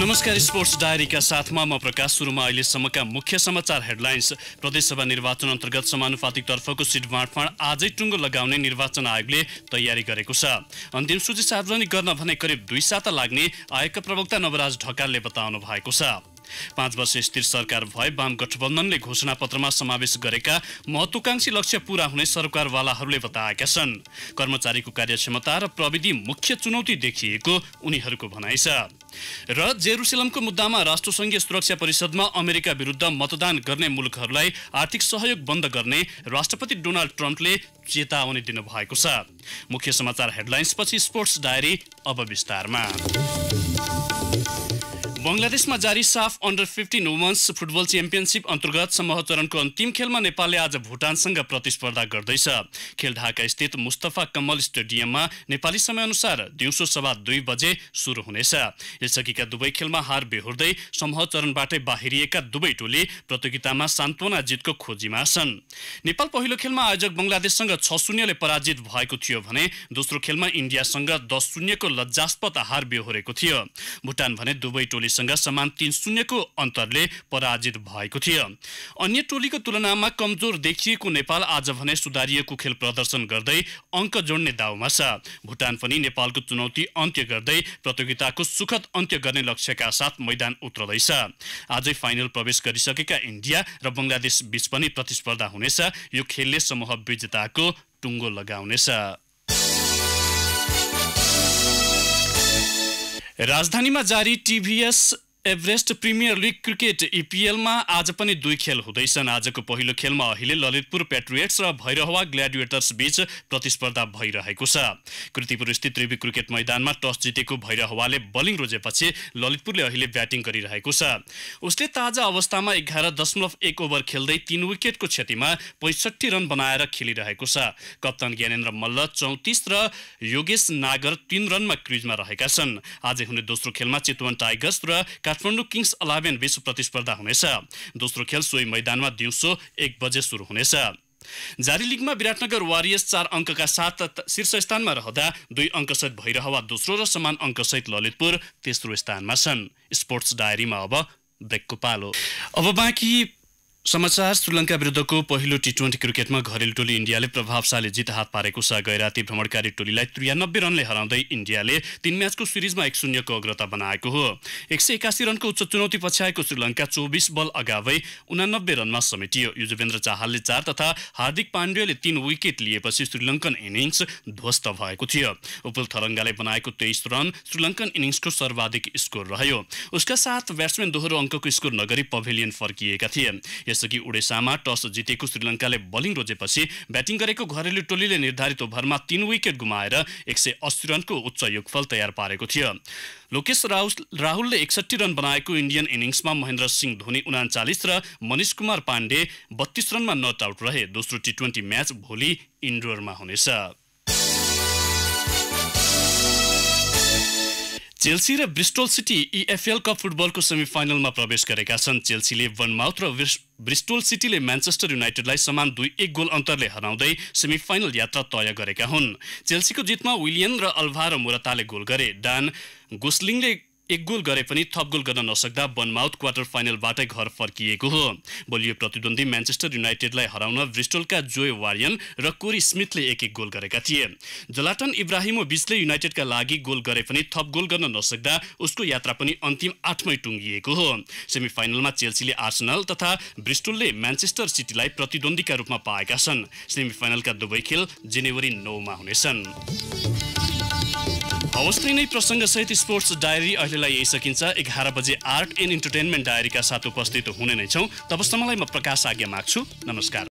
नमस्कार स्पोर्ट्स डायरीका साथमा म प्रकाश सुरुमा अहिलेसम्मका मुख्य समाचार हेडलाइन्स प्रदेशसभा निर्वाचन अन्तर्गत समानुपातिक तर्फको सिट बाँडफाँड आजै टुङ्गो लगाउने निर्वाचन आयोगले तयारी गरेको छ अन्तिम सूची सार्वजनिक गर्न भने करिब दुई साता लाग्ने आयोगका प्रवक्ता नवराज ढकालले बताउनु भएको छ पाँच वर्ष स्थिर सरकार भए वाम गठबन्धनले घोषणा पत्रमा समावेश गरेका महत्वाकांक्षी लक्ष्य पूरा हुने सरकारवालाहरूले बताएका छन् कर्मचारीको कार्यक्षमता र प्रविधि मुख्य चुनौती देखिएको उनीहरूको भनाइ छ र जेरुसलमको मुद्दामा राष्ट्रसङ्घीय सुरक्षा परिषदमा अमेरिका विरुद्ध मतदान गर्ने मुलुकहरूलाई आर्थिक सहयोग बन्द गर्ने राष्ट्रपति डोनाल्ड ट्रम्पले चेतावनी दिनुभएको छ मुख्य समाचार हेडलाइन्सपछि स्पोर्ट्स डायरी अब विस्तारमा बङ्गलादेशमा जारी SAFF under fifteen women's football championship अन्तर्गत समूह चरणको अन्तिम खेलमा नेपालले आज भुटानसँग प्रतिस्पर्धा गर्दैछ खेल ढाका स्थित मुस्तफा कमल स्टेडियममा नेपाली समयअनुसार दिउँसो सभा दुई बजे सुरु हुनेछ यसअघिका दुवै खेलमा हार बेहोर्दै समूह चरणबाटै बाहिरिएका दुवै टोली प्रतियोगितामा सान्त्वना जितको खोजीमा छन् नेपाल पहिलो खेलमा आयोजक बङ्गलादेशसँग छ शून्यले पराजित भएको थियो भने दोस्रो खेलमा इन्डियासँग दस शून्यको लज्जास्पद हार बेहोरेको थियो भुटान भने दुवै टोली टोलीसँग समान तीन शून्यको अन्तरले पराजित भएको थियो अन्य टोलीको तुलनामा कमजोर देखिएको नेपाल आज भने सुधारिएको खेल प्रदर्शन गर्दै अङ्क जोड्ने दाउमा छ भुटान पनि नेपालको चुनौती अन्त्य गर्दै प्रतियोगिताको सुखद अन्त्य गर्ने लक्ष्यका साथ मैदान उत्रदैछ आजै फाइनल प्रवेश गरिसकेका इन्डिया र बङ्गलादेश बीच पनि प्रतिस्पर्धा हुनेछ यो खेलले समूह विजेताको टुङ्गो लगाउनेछ राजधानीमा जारी TVS Everest premier league cricket इपिएलमा आज पनि दुई खेल हुँदैछन् आजको पहिलो खेलमा अहिले ललितपुर पेट्रिएट्स र भैरहवा ग्ल्याडुएटर्स बीच प्रतिस्पर्धा भइरहेको छ कृतिपुर स्थित त्रिवी क्रिकेट मैदानमा टस जितेको भैरहवाले बलिङ रोजेपछि ललितपुरले अहिले ब्याटिङ गरिरहेको छ उसले ताजा अवस्थामा एघार दशमलव एक ओभर खेल्दै तीन विकेटको क्षतिमा पैँसठी रन बनाएर खेलिरहेको छ कप्तान ज्ञानेन्द्र मल्ल चौतिस र योगेश नागर तीन रनमा क्रिजमा रहेका छन् आज हुने दोस्रो खेलमा चितवन टाइगर्स र काठमाडौँ किङ्स अलेभेन बीच प्रतिस्पर्धा हुनेछ दोस्रो खेल सोही मैदानमा दिउँसो एक बजे सुरु हुनेछ जारी लिगमा विराटनगर वारियर्स चार अङ्कका साथ शीर्ष स्थानमा रहँदा दुई अङ्कसहित भैरहवा दोस्रो र समान अङ्कसहित ललितपुर तेस्रो स्थानमा छन् स्पोर्ट्स डायरीमा अब ब्रेकको पालो अब बाँकी समाचार श्रीलङ्का विरुद्धको पहिलो टी ट्वेन्टी क्रिकेटमा घरेलु टोली इन्डियाले प्रभावशाली जित हात पारेको छ गैराती भ्रमणकारी टोलीलाई त्रियानब्बे रनले हराउँदै इन्डियाले तीन म्याचको सिरिजमा एक शून्यको अग्रता बनाएको हो एक सय एकासी रनको उच्च चुनौती पछ्याएको श्रीलङ्का चौबिस बल अगावै उनानब्बे रनमा समेटियो युजवेन्द्र चाहालले चार तथा हार्दिक पाण्डेले तीन विकेट लिएपछि श्रीलङ्कन इनिङ्स ध्वस्त भएको थियो उपुल थरङ्गाले बनाएको तेइस रन श्रीलङ्कन इनिङ्सको सर्वाधिक स्कोर रह्यो उसका साथ ब्याट्सम्यान दोहोरो अङ्कको स्कोर नगरी पभेलियन फर्किएका थिए त्यसअघि उडेसामा टस जितेको श्रीलङ्काले बलिङ रोजेपछि ब्याटिङ गरेको घरेलु टोलीले निर्धारित ओभरमा तीन विकेट गुमाएर एक सय अस्सी रनको उच्च योगफल तयार पारेको थियो लोकेश राहुल राहुलले एकसट्ठी रन बनाएको इन्डियन इनिङ्समा महेन्द्र सिंह धोनी उनाचालिस र मनिष कुमार पाण्डे बत्तीस रनमा नट आउट रहे दोस्रो टी ट्वेन्टी म्याच भोलि इन्डोरमा हुनेछ चेल्सी र ब्रिस्टोल सिटी इएफएल कप फुटबलको सेमी फाइनलमा प्रवेश गरेका छन् चेल्सीले वनमाउथ र ब्रिस्टोल सिटीले म्यान्चेस्टर युनाइटेडलाई समान दुई एक गोल अन्तरले हराउँदै सेमी फाइनल यात्रा तय गरेका हुन् चेल्सीको जितमा विलियन र अल्भा र मोरताले गोल गरे डान गोस्लिङले एक गोल गरे पनि थप गोल गर्न नसक्दा बनमाउथ क्वार्टर फाइनलबाटै घर फर्किएको हो बलियो प्रतिद्वन्दी म्यान्चेस्टर युनाइटेडलाई हराउन ब्रिस्टोलका जोय वारियन र कोरी स्मिथले एक एक गोल गरेका थिए जलाटन इब्राहिमो बिचले युनाइटेडका लागि गोल गरे पनि थप गोल गर्न नसक्दा उसको यात्रा पनि अन्तिम आठमै टुङ्गिएको हो सेमी फाइनलमा चेल्सीले आर्सनल तथा ब्रिस्टोलले म्यान्चेस्टर सिटीलाई प्रतिद्वन्दीका रूपमा पाएका छन् सेमिफाइनलका दुवै खेल जनवरी नौमा हुनेछन् हवस् नै प्रसङ्गसहित स्पोर्ट्स डायरी अहिलेलाई यही सकिन्छ एघार बजे आर्ट एन्ड इन्टरटेनमेन्ट डायरीका साथ उपस्थित हुने नै छौँ तबसम्मलाई म प्रकाश आज्ञा माग्छु नमस्कार